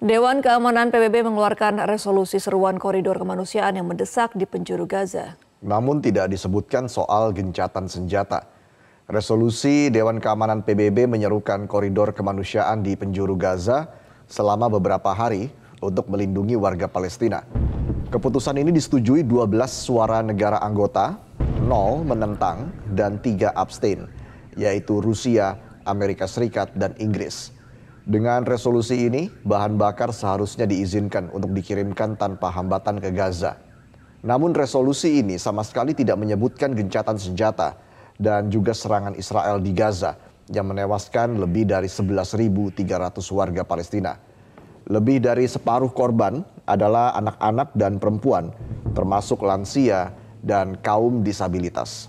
Dewan Keamanan PBB mengeluarkan resolusi seruan koridor kemanusiaan yang mendesak di penjuru Gaza. Namun tidak disebutkan soal gencatan senjata. Resolusi Dewan Keamanan PBB menyerukan koridor kemanusiaan di penjuru Gaza selama beberapa hari untuk melindungi warga Palestina. Keputusan ini disetujui 12 suara negara anggota, 0 menentang, dan 3 abstain, yaitu Rusia, Amerika Serikat, dan Inggris. Dengan resolusi ini, bahan bakar seharusnya diizinkan untuk dikirimkan tanpa hambatan ke Gaza. Namun resolusi ini sama sekali tidak menyebutkan gencatan senjata dan juga serangan Israel di Gaza yang menewaskan lebih dari 11.300 warga Palestina. Lebih dari separuh korban adalah anak-anak dan perempuan, termasuk lansia dan kaum disabilitas.